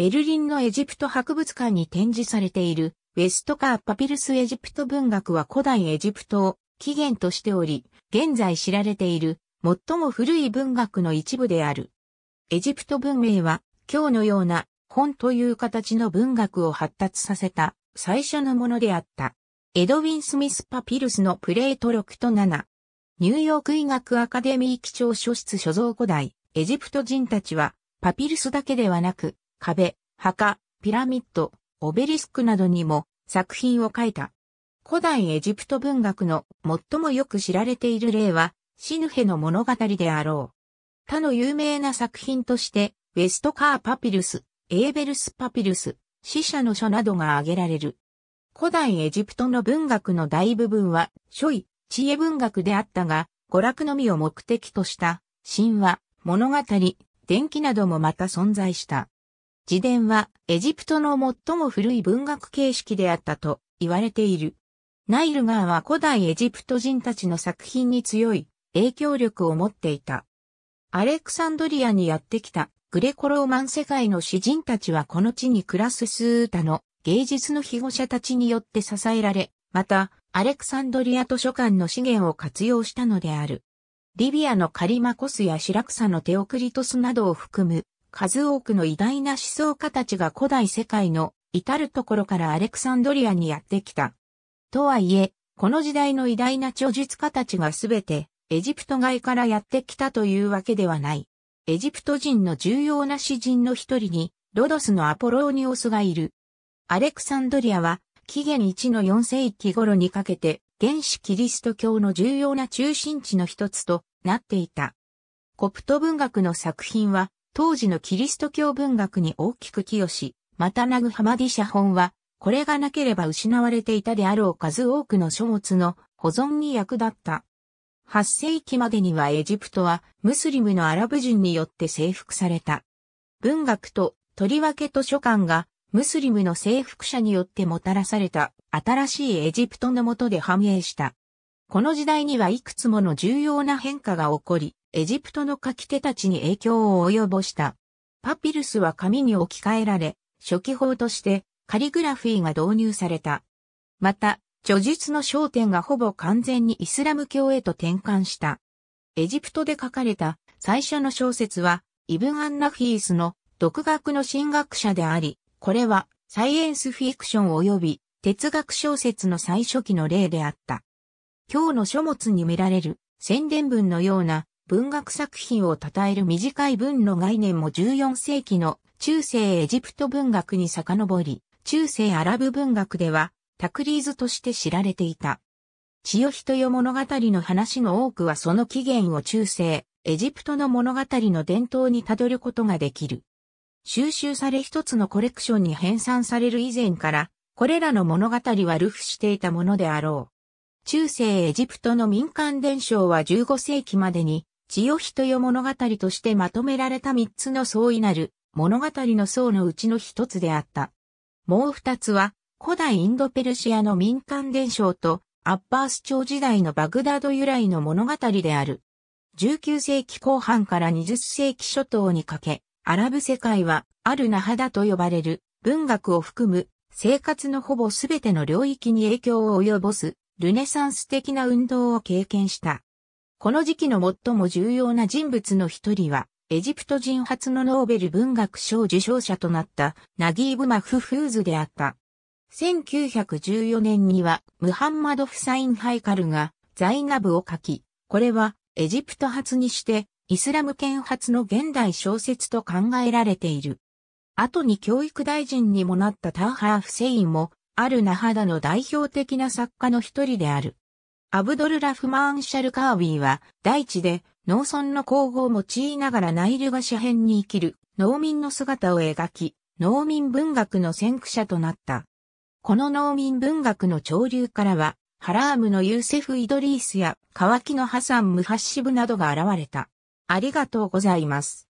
ベルリンのエジプト博物館に展示されている、ウェストカーパピルスエジプト文学は古代エジプトを起源としており、現在知られている、最も古い文学の一部である。エジプト文明は、今日のような本という形の文学を発達させた最初のものであった。エドウィン・スミス・パピルスのプレート6と7。ニューヨーク医学アカデミー基調書室所蔵古代、エジプト人たちは、パピルスだけではなく、壁、墓、ピラミッド、オベリスクなどにも作品を書いた。古代エジプト文学の最もよく知られている例は、シヌヘの物語であろう。他の有名な作品として、ウェストカーパピルス、エーベルスパピルス、死者の書などが挙げられる。古代エジプトの文学の大部分は、書位、知恵文学であったが、娯楽のみを目的とした、神話、物語、伝記などもまた存在した。自伝はエジプトの最も古い文学形式であったと言われている。ナイル川は古代エジプト人たちの作品に強い影響力を持っていた。アレクサンドリアにやってきたグレコローマン世界の詩人たちはこの地に暮らすスータの芸術の被護者たちによって支えられ、また、アレクサンドリア図書館の資源を活用したのである。リビアのカリマコスやシラクサのテオクリトスなどを含む数多くの偉大な思想家たちが古代世界の至るところからアレクサンドリアにやってきた。とはいえ、この時代の偉大な著述家たちがすべてエジプト外からやってきたというわけではない。エジプト人の重要な詩人の一人に、ロドスのアポローニオスがいる。アレクサンドリアは、紀元1の4世紀頃にかけて、原始キリスト教の重要な中心地の一つとなっていた。コプト文学の作品は、当時のキリスト教文学に大きく寄与し、またナグハマディ写本は、これがなければ失われていたであろう数多くの書物の保存に役立った。8世紀までにはエジプトはムスリムのアラブ人によって征服された。文学ととりわけ図書館がムスリムの征服者によってもたらされた新しいエジプトの下で繁栄した。この時代にはいくつもの重要な変化が起こり、エジプトの書き手たちに影響を及ぼした。パピルスは紙に置き換えられ、初期法としてカリグラフィーが導入された。また、著述の焦点がほぼ完全にイスラム教へと転換した。エジプトで書かれた最初の小説は、イブン・アンナフィースの独学の神学者であり、これはサイエンスフィクション及び哲学小説の最初期の例であった。今日の書物に見られる宣伝文のような文学作品を称える短い文の概念も14世紀の中世エジプト文学に遡り、中世アラブ文学ではタクリーズとして知られていた。千代人よ物語の話の多くはその起源を中世、エジプトの物語の伝統にたどることができる。収集され一つのコレクションに編纂される以前から、これらの物語は流布していたものであろう。中世エジプトの民間伝承は15世紀までに千代人よ物語としてまとめられた三つの層になる物語の層のうちの一つであった。もう二つは古代インドペルシアの民間伝承とアッバース朝時代のバグダード由来の物語である。19世紀後半から20世紀初頭にかけ、アラブ世界はアルナハダと呼ばれる文学を含む生活のほぼすべての領域に影響を及ぼすルネサンス的な運動を経験した。この時期の最も重要な人物の一人は、エジプト人初のノーベル文学賞受賞者となったナギーブ・マフフーズであった。1914年にはムハンマド・フサイン・ハイカルがザイナブを書き、これはエジプト初にしてイスラム圏初の現代小説と考えられている。後に教育大臣にもなったターハー・フセインも、あるナハダの代表的な作家の一人である。アブドルラフマーン・シャルカービーは、大地で農村の工房を用いながらナイルが市辺に生きる農民の姿を描き、農民文学の先駆者となった。この農民文学の潮流からは、ハラームのユーセフ・イドリースや、河木のハサン・ムハッシブなどが現れた。ありがとうございます。